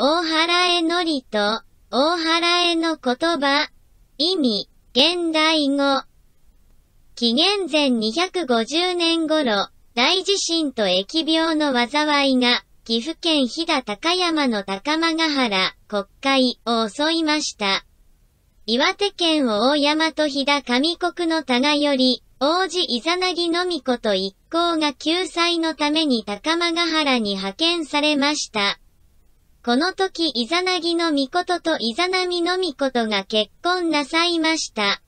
大原へのりと、大原への言葉、意味、現代語。紀元前250年頃、大地震と疫病の災いが、岐阜県飛騨高山の高間ヶ原、国会を襲いました。岩手県大山と飛騨上国の棚より、王子イザナギのみこと一行が救済のために高間ヶ原に派遣されました。この時イザナギの御事とイザナミの御事が結婚なさいました。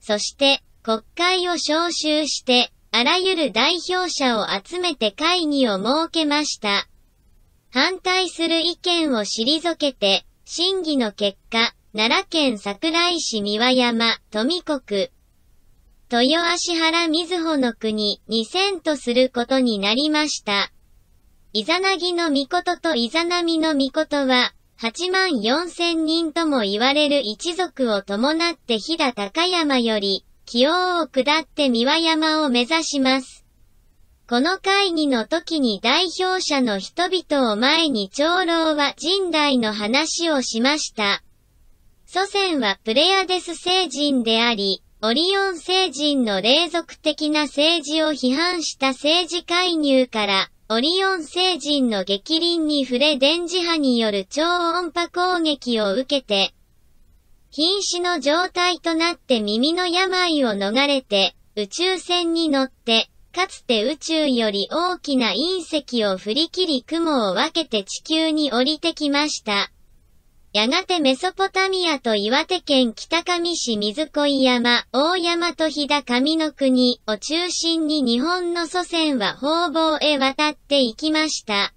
そして、国会を招集して、あらゆる代表者を集めて会議を設けました。反対する意見を退けて、審議の結果、奈良県桜井市三輪山、富国、豊足原瑞穂の国2000とすることになりました。イザナギの御事とイザナミの御事は、8万4千人とも言われる一族を伴って飛騨高山より、清王を下って三輪山を目指します。この会議の時に代表者の人々を前に長老は人代の話をしました。祖先はプレアデス星人であり、オリオン星人の霊属的な政治を批判した政治介入から、オリオン星人の激鱗に触れ電磁波による超音波攻撃を受けて、瀕死の状態となって耳の病を逃れて、宇宙船に乗って、かつて宇宙より大きな隕石を振り切り雲を分けて地球に降りてきました。やがてメソポタミアと岩手県北上市水恋山、大山と飛騨上の国を中心に日本の祖先は方々へ渡っていきました。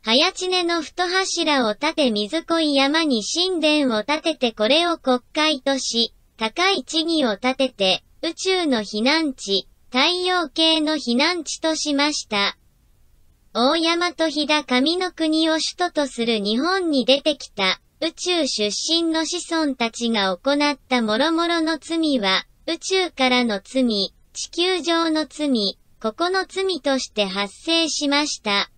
早知根の太柱を立て水恋山に神殿を建ててこれを国会とし、高い地義を建てて、宇宙の避難地、太陽系の避難地としました。大山と飛騨上の国を首都とする日本に出てきた宇宙出身の子孫たちが行った諸々の罪は、宇宙からの罪、地球上の罪、ここの罪として発生しました。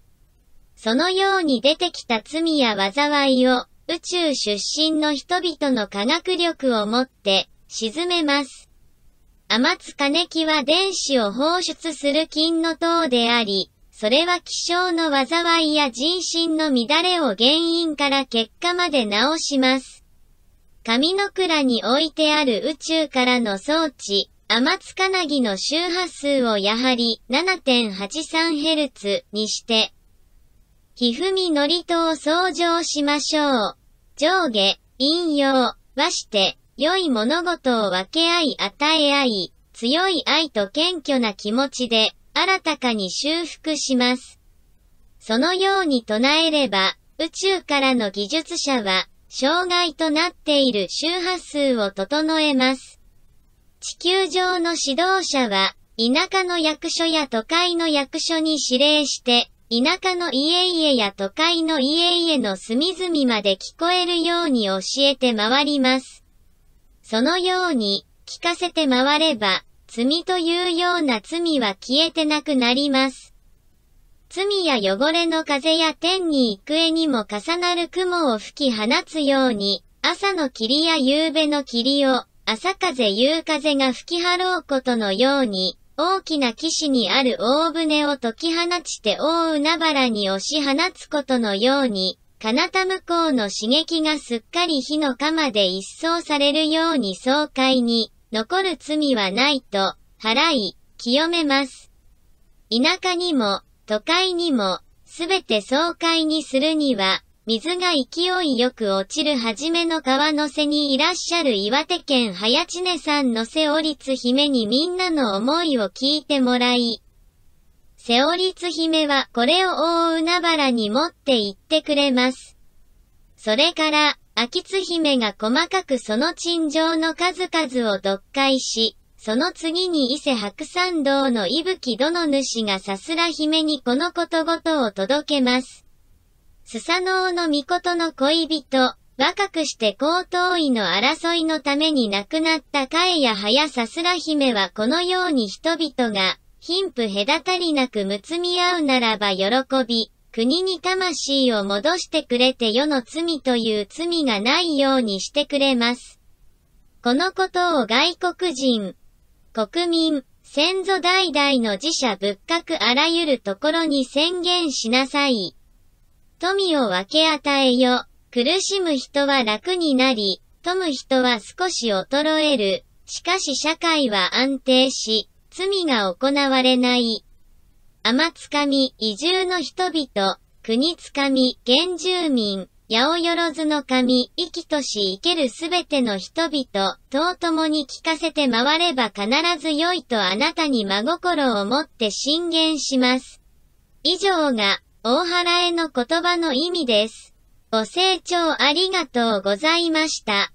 そのように出てきた罪や災いを、宇宙出身の人々の科学力をもって、沈めます。天津金木は電子を放出する金の塔であり、それは気象の災いや人心の乱れを原因から結果まで直します。上の倉に置いてある宇宙からの装置、天津金ぎの周波数をやはり 7.83Hz にして、ひふみのりとを相乗しましょう。上下、引用、和して、良い物事を分け合い与え合い、強い愛と謙虚な気持ちで、新たかに修復します。そのように唱えれば、宇宙からの技術者は、障害となっている周波数を整えます。地球上の指導者は、田舎の役所や都会の役所に指令して、田舎の家々や都会の家々の隅々まで聞こえるように教えて回ります。そのように、聞かせて回れば、罪というような罪は消えてなくなります。罪や汚れの風や天に行く絵にも重なる雲を吹き放つように、朝の霧や夕べの霧を、朝風夕風が吹き払うことのように、大きな騎士にある大船を解き放ちて大海原に押し放つことのように、彼方向こうの刺激がすっかり火の釜で一掃されるように爽快に、残る罪はないと、払い、清めます。田舎にも、都会にも、すべて爽快にするには、水が勢いよく落ちるはじめの川の瀬にいらっしゃる岩手県早知根さんの瀬尾律姫にみんなの思いを聞いてもらい、瀬尾律姫はこれを大海原に持って行ってくれます。それから、秋津姫が細かくその陳情の数々を読解し、その次に伊勢白山道の伊吹殿主がさすら姫にこのことごとを届けます。スサノオの御事の恋人、若くして高等位の争いのために亡くなったカエや早さすら姫はこのように人々が、貧富隔たりなくむつみ合うならば喜び、国に魂を戻してくれて世の罪という罪がないようにしてくれます。このことを外国人、国民、先祖代々の自社仏閣あらゆるところに宣言しなさい。富を分け与えよ。苦しむ人は楽になり、富む人は少し衰える。しかし社会は安定し、罪が行われない。天つかみ移住の人々、国つかみ原住民、八百万の神、生きとし生けるすべての人々、と共に聞かせて回れば必ず良いとあなたに真心を持って進言します。以上が、大原への言葉の意味です。ご清聴ありがとうございました。